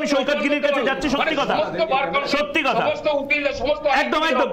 আমি গিরির কাছে যাচ্ছি সত্যি মানে কথা সত্যি কথা একদম একদম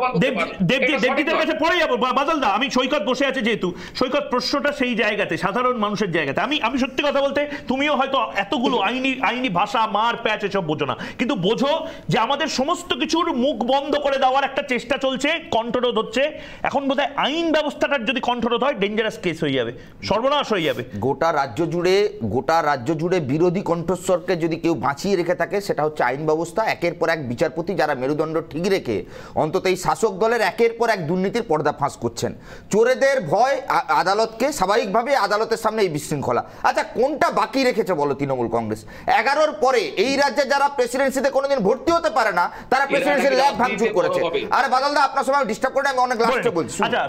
কাছে পড়ে যাবো বাদল দা আমি সৈকত বসে আছে যেহেতু সৈকত প্রশ্নটা সেই জায়গাতে সাধারণ মানুষের জায়গাতে আমি আমি সত্যি কথা বলতে তুমিও হয়তো এতগুলো আইনি আইনি ভাষা মার প্যাচ এসব বোঝো না কিন্তু বোঝো যে আমাদের সমস্ত কিছুর মুখ বন্ধ করে দেওয়ার একটা চেষ্টা চলছে কণ্ঠরোধ হচ্ছে এখন বোধ আইন ব্যবস্থাটার যদি কণ্ঠরোধ হয় ডেঞ্জারাস কেস হয়ে যাবে সর্বনাশ হয়ে যাবে গোটা রাজ্য জুড়ে গোটা রাজ্য জুড়ে বিরোধী কণ্ঠস্বরকে যদি কেউ বাঁচিয়ে রেখে রেখে থাকে সেটা হচ্ছে আইন ব্যবস্থা একের পর এক বিচারপতি যারা মেরুদণ্ড ঠিক রেখে অন্তত এই শাসক দলের একের পর এক দুর্নীতির পর্দা ফাঁস করছেন চোরেদের ভয় আদালতকে স্বাভাবিকভাবে আদালতের সামনে এই বিশৃঙ্খলা আচ্ছা কোনটা বাকি রেখেছে বলো তৃণমূল কংগ্রেস এগারোর পরে এই রাজ্যে যারা প্রেসিডেন্সিতে কোনোদিন ভর্তি হতে পারে না তারা প্রেসিডেন্সির ল্যাব ভাঙচুর করেছে আর বাদালদা আপনার সময় ডিস্টার্ব করে আমি অনেক লাস্টে বলছি আচ্ছা,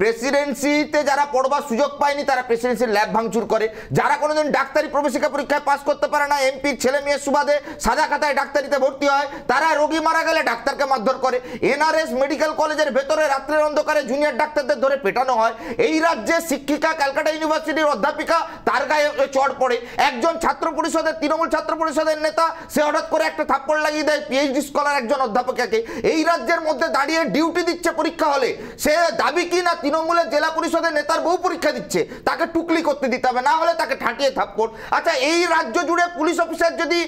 প্রেসিডেন্সিতে যারা পড়বার সুযোগ পায়নি তারা প্রেসিডেন্সির ল্যাব ভাঙচুর করে যারা কোনোদিন ডাক্তারি প্রবেশিকা পরীক্ষায় পাস করতে পারে পারে না এমপির ছেলে মেয়ে সুবাদে সাদা খাতায় ডাক্তারিতে ভর্তি হয় তারা রোগী মারা গেলে ডাক্তারকে মারধর করে এনআরএস মেডিকেল কলেজের ভেতরে রাত্রের অন্ধকারে জুনিয়র ডাক্তারদের ধরে পেটানো হয় এই রাজ্যে শিক্ষিকা ক্যালকাটা ইউনিভার্সিটির অধ্যাপিকা তার গায়ে চড় পড়ে একজন ছাত্র পরিষদের তৃণমূল ছাত্র পরিষদের নেতা সে হঠাৎ করে একটা থাপ্পড় লাগিয়ে দেয় পিএইচডি স্কলার একজন অধ্যাপককে এই রাজ্যের মধ্যে দাঁড়িয়ে ডিউটি দিচ্ছে পরীক্ষা হলে সে দাবি কি না তৃণমূলের জেলা পরিষদের নেতার বহু পরীক্ষা দিচ্ছে তাকে টুকলি করতে দিতে হবে না হলে তাকে ঠাটিয়ে থাপ্পড় আচ্ছা এই রাজ্য জুড়ে পুলিশ অফিসার যদি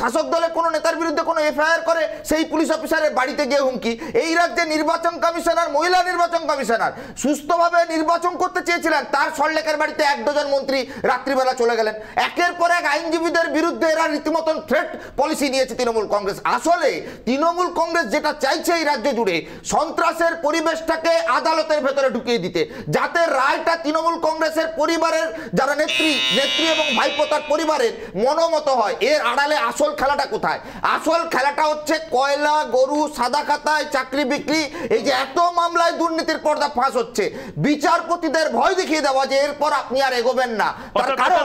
শাসক দলের কোনো নেতার বিরুদ্ধে কোনো এফআইআর করে সেই পুলিশ অফিসারের বাড়িতে গিয়ে হুমকি এই রাজ্যে নির্বাচন কমিশনার মহিলা নির্বাচন কমিশনার সুস্থভাবে নির্বাচন করতে চেয়েছিলেন তার সল্লেখের বাড়িতে এক ডজন মন্ত্রী রাত্রিবেলা চলে গেলেন একের পর এক আইনজীবীদের বিরুদ্ধে এরা রীতিমতন থ্রেট পলিসি নিয়েছে তৃণমূল কংগ্রেস আসলে তৃণমূল কংগ্রেস যেটা চাইছে এই রাজ্য জুড়ে সন্ত্রাসের পরিবেশটাকে আদালতের ভেতরে ঢুকিয়ে দিতে যাতে রায়টা তৃণমূল কংগ্রেসের পরিবারের যারা নেত্রী নেত্রী এবং ভাইপো তার পরিবারের মনোম মতো হয় এর আড়ালে আসল খেলাটা কোথায় আসল খেলাটা হচ্ছে কয়লা গরু সাদা খাতায় চাকরি বিক্রি এই যে এত মামলায় দুর্নীতির পর্দা ফাঁস হচ্ছে বিচারপতিদের ভয় দেখিয়ে দেওয়া যে এরপর আপনি আর এগোবেন না তার কারণ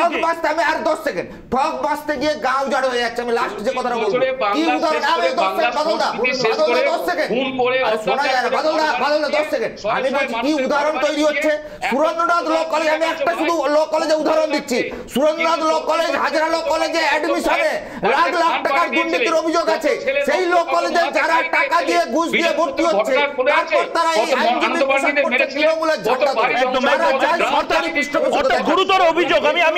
ঠক বাঁচতে আমি আর দশ সেকেন্ড ঠক বাঁচতে গিয়ে উজাড় হয়ে যাচ্ছে আমি লাস্ট যে কথাটা বলবো কি উদাহরণ আমি দশ সেকেন্ড দশ সেকেন্ড শোনা যায় না দশ সেকেন্ড আমি বলছি কি উদাহরণ তৈরি হচ্ছে সুরেন্দ্রনাথ ল কলেজ আমি একটা শুধু ল কলেজে উদাহরণ দিচ্ছি সুরেন্দ্রনাথ ল কলেজ হাজারালো কলেজে অ্যাডমিশনে লাখ লাখ টাকার দুর্নীতির অভিযোগ আছে সেই লোক কলেজে যারা টাকা দিয়ে ঘুষ দিয়ে ভর্তি হচ্ছে তারপর তারা এই আইনজীবী পোশাক তৃণমূলের গুরুতর অভিযোগ আমি আমি